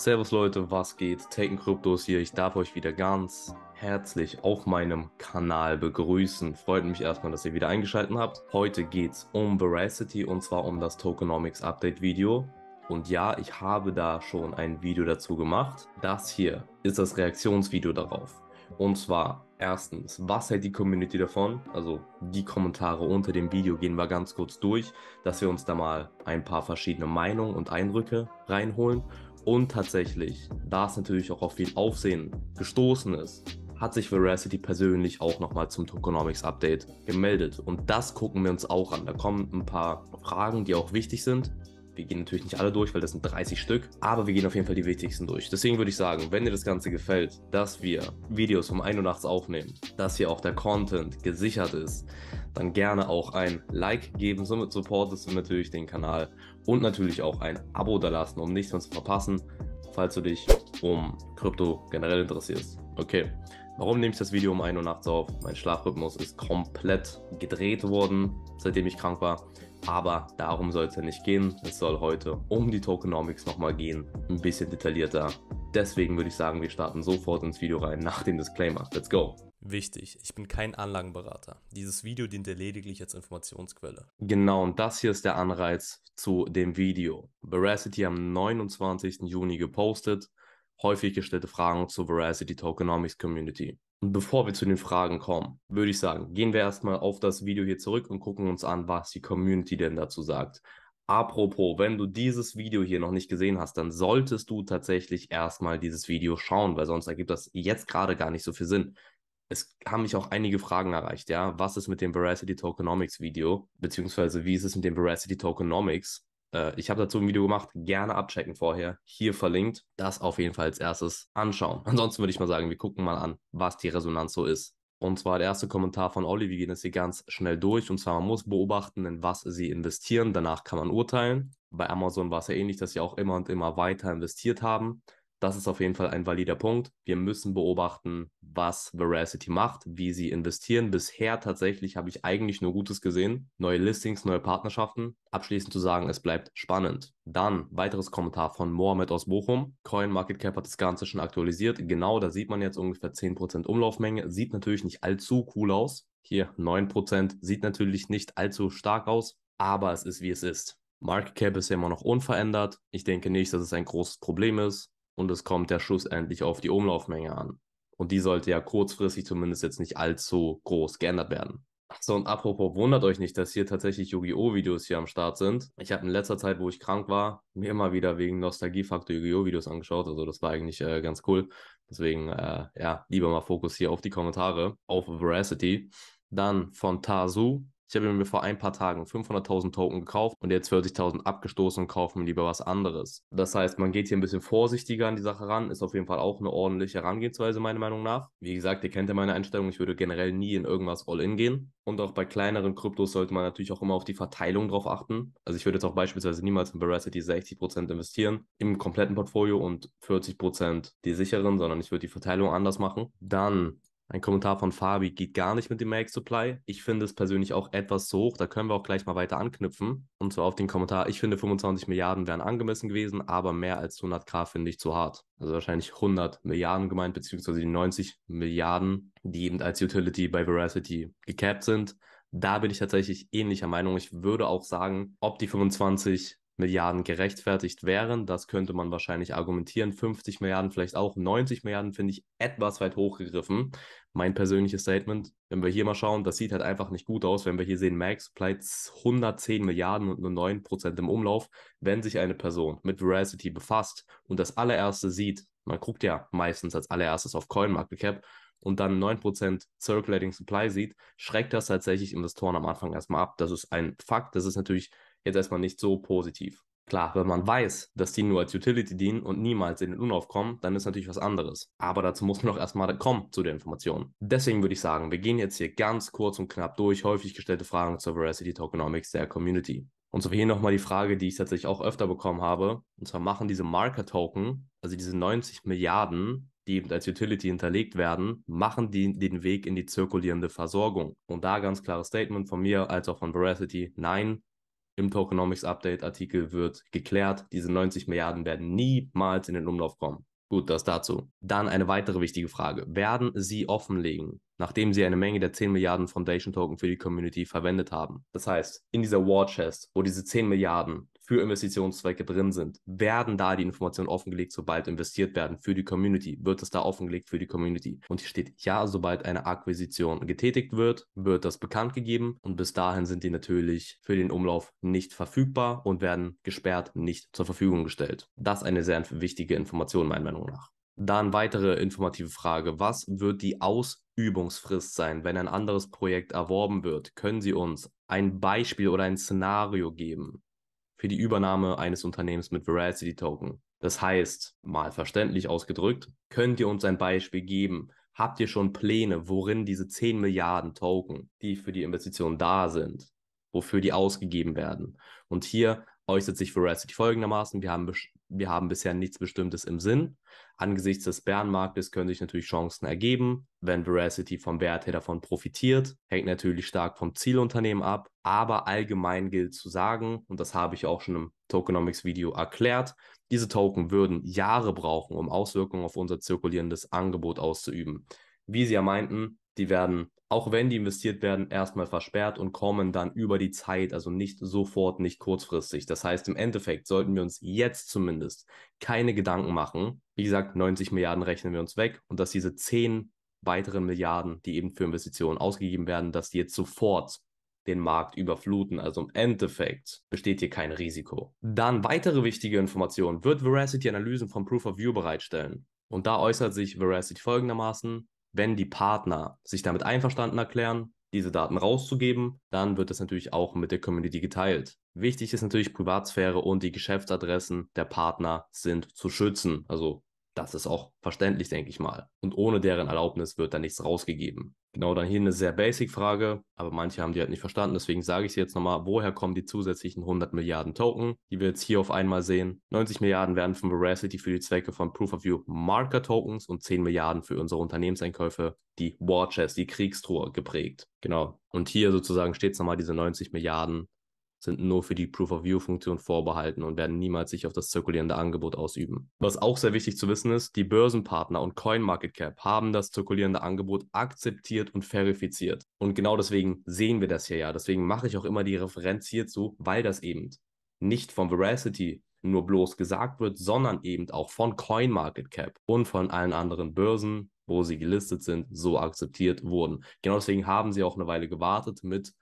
Servus Leute, was geht? Taken Kryptos hier. Ich darf euch wieder ganz herzlich auf meinem Kanal begrüßen. Freut mich erstmal, dass ihr wieder eingeschaltet habt. Heute geht es um Veracity und zwar um das Tokenomics Update Video. Und ja, ich habe da schon ein Video dazu gemacht. Das hier ist das Reaktionsvideo darauf. Und zwar erstens, was hält die Community davon? Also die Kommentare unter dem Video gehen wir ganz kurz durch, dass wir uns da mal ein paar verschiedene Meinungen und Eindrücke reinholen. Und tatsächlich, da es natürlich auch auf viel Aufsehen gestoßen ist, hat sich Veracity persönlich auch nochmal zum Tokenomics Update gemeldet. Und das gucken wir uns auch an. Da kommen ein paar Fragen, die auch wichtig sind. Wir gehen natürlich nicht alle durch, weil das sind 30 Stück, aber wir gehen auf jeden Fall die wichtigsten durch. Deswegen würde ich sagen, wenn dir das Ganze gefällt, dass wir Videos um 1 Uhr nachts aufnehmen, dass hier auch der Content gesichert ist, dann gerne auch ein Like geben. Somit supportest du natürlich den Kanal und natürlich auch ein Abo da lassen, um nichts mehr zu verpassen, falls du dich um Krypto generell interessierst. Okay. Warum nehme ich das Video um 1 Uhr nachts auf? Mein Schlafrhythmus ist komplett gedreht worden, seitdem ich krank war. Aber darum soll es ja nicht gehen. Es soll heute um die Tokenomics nochmal gehen. Ein bisschen detaillierter. Deswegen würde ich sagen, wir starten sofort ins Video rein nach dem Disclaimer. Let's go! Wichtig, ich bin kein Anlagenberater. Dieses Video dient dir lediglich als Informationsquelle. Genau, und das hier ist der Anreiz zu dem Video. Veracity am 29. Juni gepostet häufig gestellte Fragen zur Veracity Tokenomics Community. Und bevor wir zu den Fragen kommen, würde ich sagen, gehen wir erstmal auf das Video hier zurück und gucken uns an, was die Community denn dazu sagt. Apropos, wenn du dieses Video hier noch nicht gesehen hast, dann solltest du tatsächlich erstmal dieses Video schauen, weil sonst ergibt das jetzt gerade gar nicht so viel Sinn. Es haben mich auch einige Fragen erreicht, ja. Was ist mit dem Veracity Tokenomics Video? Beziehungsweise wie ist es mit dem Veracity Tokenomics? Äh, ich habe dazu ein Video gemacht, gerne abchecken vorher, hier verlinkt. Das auf jeden Fall als erstes anschauen. Ansonsten würde ich mal sagen, wir gucken mal an, was die Resonanz so ist. Und zwar der erste Kommentar von Olli, wir gehen das hier ganz schnell durch. Und zwar, man muss beobachten, in was sie investieren. Danach kann man urteilen. Bei Amazon war es ja ähnlich, dass sie auch immer und immer weiter investiert haben das ist auf jeden Fall ein valider Punkt. Wir müssen beobachten, was Veracity macht, wie sie investieren. Bisher tatsächlich habe ich eigentlich nur Gutes gesehen. Neue Listings, neue Partnerschaften. Abschließend zu sagen, es bleibt spannend. Dann weiteres Kommentar von Mohamed aus Bochum. CoinMarketCap hat das Ganze schon aktualisiert. Genau, da sieht man jetzt ungefähr 10% Umlaufmenge. Sieht natürlich nicht allzu cool aus. Hier 9% sieht natürlich nicht allzu stark aus, aber es ist wie es ist. Market Cap ist ja immer noch unverändert. Ich denke nicht, dass es ein großes Problem ist und es kommt ja schlussendlich auf die Umlaufmenge an. Und die sollte ja kurzfristig zumindest jetzt nicht allzu groß geändert werden. So, und apropos, wundert euch nicht, dass hier tatsächlich Yu-Gi-Oh! Videos hier am Start sind. Ich habe in letzter Zeit, wo ich krank war, mir immer wieder wegen Nostalgiefaktor Yu-Gi-Oh! Videos angeschaut. Also, das war eigentlich äh, ganz cool. Deswegen, äh, ja, lieber mal Fokus hier auf die Kommentare, auf Veracity. Dann von Tazu, ich habe mir vor ein paar Tagen 500.000 Token gekauft und jetzt 40.000 abgestoßen und kaufe mir lieber was anderes. Das heißt, man geht hier ein bisschen vorsichtiger an die Sache ran, ist auf jeden Fall auch eine ordentliche Herangehensweise meiner Meinung nach. Wie gesagt, ihr kennt ja meine Einstellung, ich würde generell nie in irgendwas All-In gehen. Und auch bei kleineren Kryptos sollte man natürlich auch immer auf die Verteilung drauf achten. Also ich würde jetzt auch beispielsweise niemals in Veracity 60% investieren im kompletten Portfolio und 40% die sicheren, sondern ich würde die Verteilung anders machen. Dann ein Kommentar von Fabi geht gar nicht mit dem Make Supply. Ich finde es persönlich auch etwas zu hoch. Da können wir auch gleich mal weiter anknüpfen. Und zwar auf den Kommentar. Ich finde 25 Milliarden wären angemessen gewesen, aber mehr als 100k finde ich zu hart. Also wahrscheinlich 100 Milliarden gemeint, beziehungsweise die 90 Milliarden, die eben als Utility bei Veracity gecapped sind. Da bin ich tatsächlich ähnlicher Meinung. Ich würde auch sagen, ob die 25 Milliarden gerechtfertigt wären. Das könnte man wahrscheinlich argumentieren. 50 Milliarden vielleicht auch. 90 Milliarden finde ich etwas weit hochgegriffen. Mein persönliches Statement, wenn wir hier mal schauen, das sieht halt einfach nicht gut aus. Wenn wir hier sehen, Max bleibt 110 Milliarden und nur 9% im Umlauf. Wenn sich eine Person mit Veracity befasst und das allererste sieht, man guckt ja meistens als allererstes auf CoinMarketCap und dann 9% Circulating Supply sieht, schreckt das tatsächlich Investoren am Anfang erstmal ab. Das ist ein Fakt. Das ist natürlich jetzt erstmal nicht so positiv. Klar, wenn man weiß, dass die nur als Utility dienen und niemals in den Unlauf kommen, dann ist natürlich was anderes. Aber dazu muss man doch erstmal kommen zu der Information. Deswegen würde ich sagen, wir gehen jetzt hier ganz kurz und knapp durch häufig gestellte Fragen zur Veracity Tokenomics der Community. Und so hier nochmal die Frage, die ich tatsächlich auch öfter bekommen habe. Und zwar machen diese Marker-Token, also diese 90 Milliarden, die eben als Utility hinterlegt werden, machen die den Weg in die zirkulierende Versorgung. Und da ganz klares Statement von mir als auch von Veracity, nein, im Tokenomics Update Artikel wird geklärt, diese 90 Milliarden werden niemals in den Umlauf kommen. Gut, das dazu. Dann eine weitere wichtige Frage. Werden Sie offenlegen, nachdem Sie eine Menge der 10 Milliarden Foundation Token für die Community verwendet haben? Das heißt, in dieser War Chest, wo diese 10 Milliarden für Investitionszwecke drin sind, werden da die Informationen offengelegt, sobald investiert werden für die Community, wird es da offengelegt für die Community. Und hier steht, ja, sobald eine Akquisition getätigt wird, wird das bekannt gegeben und bis dahin sind die natürlich für den Umlauf nicht verfügbar und werden gesperrt nicht zur Verfügung gestellt. Das ist eine sehr wichtige Information meiner Meinung nach. Dann weitere informative Frage. Was wird die Ausübungsfrist sein, wenn ein anderes Projekt erworben wird? Können Sie uns ein Beispiel oder ein Szenario geben? für die Übernahme eines Unternehmens mit Veracity Token. Das heißt, mal verständlich ausgedrückt, könnt ihr uns ein Beispiel geben? Habt ihr schon Pläne, worin diese 10 Milliarden Token, die für die Investition da sind, wofür die ausgegeben werden? Und hier äußert sich Veracity folgendermaßen. Wir haben wir haben bisher nichts Bestimmtes im Sinn. Angesichts des Bärenmarktes können sich natürlich Chancen ergeben, wenn Veracity vom Wert her davon profitiert. Hängt natürlich stark vom Zielunternehmen ab, aber allgemein gilt zu sagen, und das habe ich auch schon im Tokenomics-Video erklärt, diese Token würden Jahre brauchen, um Auswirkungen auf unser zirkulierendes Angebot auszuüben. Wie Sie ja meinten, die werden, auch wenn die investiert werden, erstmal versperrt und kommen dann über die Zeit, also nicht sofort, nicht kurzfristig. Das heißt, im Endeffekt sollten wir uns jetzt zumindest keine Gedanken machen. Wie gesagt, 90 Milliarden rechnen wir uns weg und dass diese 10 weiteren Milliarden, die eben für Investitionen ausgegeben werden, dass die jetzt sofort den Markt überfluten. Also im Endeffekt besteht hier kein Risiko. Dann weitere wichtige Informationen wird Veracity Analysen von Proof of View bereitstellen. Und da äußert sich Veracity folgendermaßen wenn die Partner sich damit einverstanden erklären, diese Daten rauszugeben, dann wird das natürlich auch mit der Community geteilt. Wichtig ist natürlich, Privatsphäre und die Geschäftsadressen der Partner sind zu schützen. Also das ist auch verständlich, denke ich mal. Und ohne deren Erlaubnis wird da nichts rausgegeben. Genau, dann hier eine sehr basic Frage, aber manche haben die halt nicht verstanden. Deswegen sage ich sie jetzt nochmal. Woher kommen die zusätzlichen 100 Milliarden Token, die wir jetzt hier auf einmal sehen? 90 Milliarden werden von Veracity für die Zwecke von Proof of View Marker Tokens und 10 Milliarden für unsere Unternehmenseinkäufe, die War Chest, die Kriegstruhe geprägt. Genau. Und hier sozusagen steht es nochmal, diese 90 Milliarden sind nur für die Proof-of-View-Funktion vorbehalten und werden niemals sich auf das zirkulierende Angebot ausüben. Was auch sehr wichtig zu wissen ist, die Börsenpartner und CoinMarketCap haben das zirkulierende Angebot akzeptiert und verifiziert. Und genau deswegen sehen wir das hier ja. Deswegen mache ich auch immer die Referenz hierzu, weil das eben nicht von Veracity nur bloß gesagt wird, sondern eben auch von CoinMarketCap und von allen anderen Börsen, wo sie gelistet sind, so akzeptiert wurden. Genau deswegen haben sie auch eine Weile gewartet mit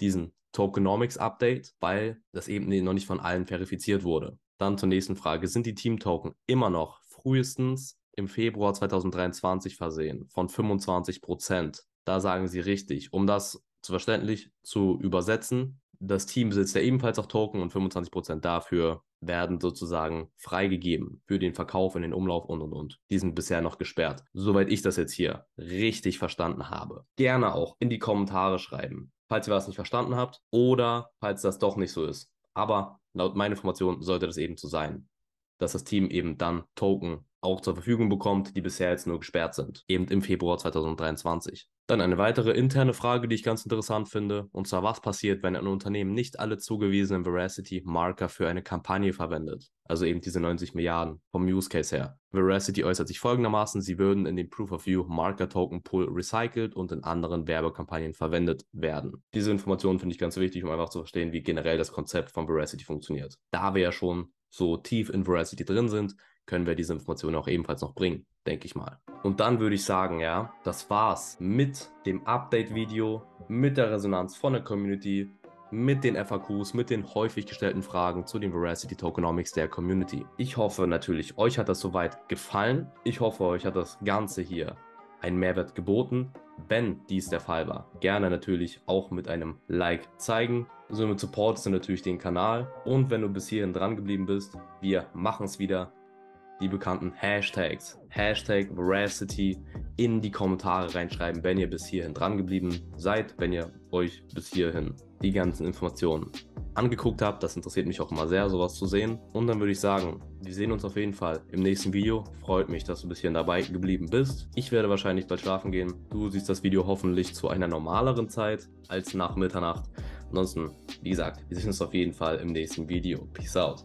diesen Tokenomics Update, weil das eben noch nicht von allen verifiziert wurde. Dann zur nächsten Frage. Sind die Team-Token immer noch frühestens im Februar 2023 versehen von 25 Prozent? Da sagen sie richtig. Um das zu verständlich zu übersetzen, das Team besitzt ja ebenfalls auch Token und 25 dafür werden sozusagen freigegeben für den Verkauf in den Umlauf und und und. Die sind bisher noch gesperrt. Soweit ich das jetzt hier richtig verstanden habe. Gerne auch in die Kommentare schreiben, falls ihr was nicht verstanden habt oder falls das doch nicht so ist. Aber laut meiner Information sollte das eben so sein dass das Team eben dann Token auch zur Verfügung bekommt, die bisher jetzt nur gesperrt sind, eben im Februar 2023. Dann eine weitere interne Frage, die ich ganz interessant finde, und zwar was passiert, wenn ein Unternehmen nicht alle zugewiesenen Veracity Marker für eine Kampagne verwendet, also eben diese 90 Milliarden vom Use Case her. Veracity äußert sich folgendermaßen, sie würden in den Proof of View Marker Token Pool recycelt und in anderen Werbekampagnen verwendet werden. Diese Informationen finde ich ganz wichtig, um einfach zu verstehen, wie generell das Konzept von Veracity funktioniert. Da wir ja schon so tief in Veracity drin sind, können wir diese Informationen auch ebenfalls noch bringen, denke ich mal. Und dann würde ich sagen, ja, das war's mit dem Update-Video, mit der Resonanz von der Community, mit den FAQs, mit den häufig gestellten Fragen zu den Veracity Tokenomics der Community. Ich hoffe natürlich, euch hat das soweit gefallen. Ich hoffe, euch hat das Ganze hier einen Mehrwert geboten. Wenn dies der Fall war, gerne natürlich auch mit einem Like zeigen. Somit supportest du natürlich den Kanal. Und wenn du bis hierhin dran geblieben bist, wir machen es wieder. Die bekannten Hashtags, Hashtag Veracity in die Kommentare reinschreiben, wenn ihr bis hierhin dran geblieben seid, wenn ihr euch bis hierhin die ganzen Informationen angeguckt habt. Das interessiert mich auch immer sehr, sowas zu sehen. Und dann würde ich sagen, wir sehen uns auf jeden Fall im nächsten Video. Freut mich, dass du bis hierhin dabei geblieben bist. Ich werde wahrscheinlich bald schlafen gehen. Du siehst das Video hoffentlich zu einer normaleren Zeit als nach Mitternacht. Ansonsten, wie gesagt, wir sehen uns auf jeden Fall im nächsten Video. Peace out.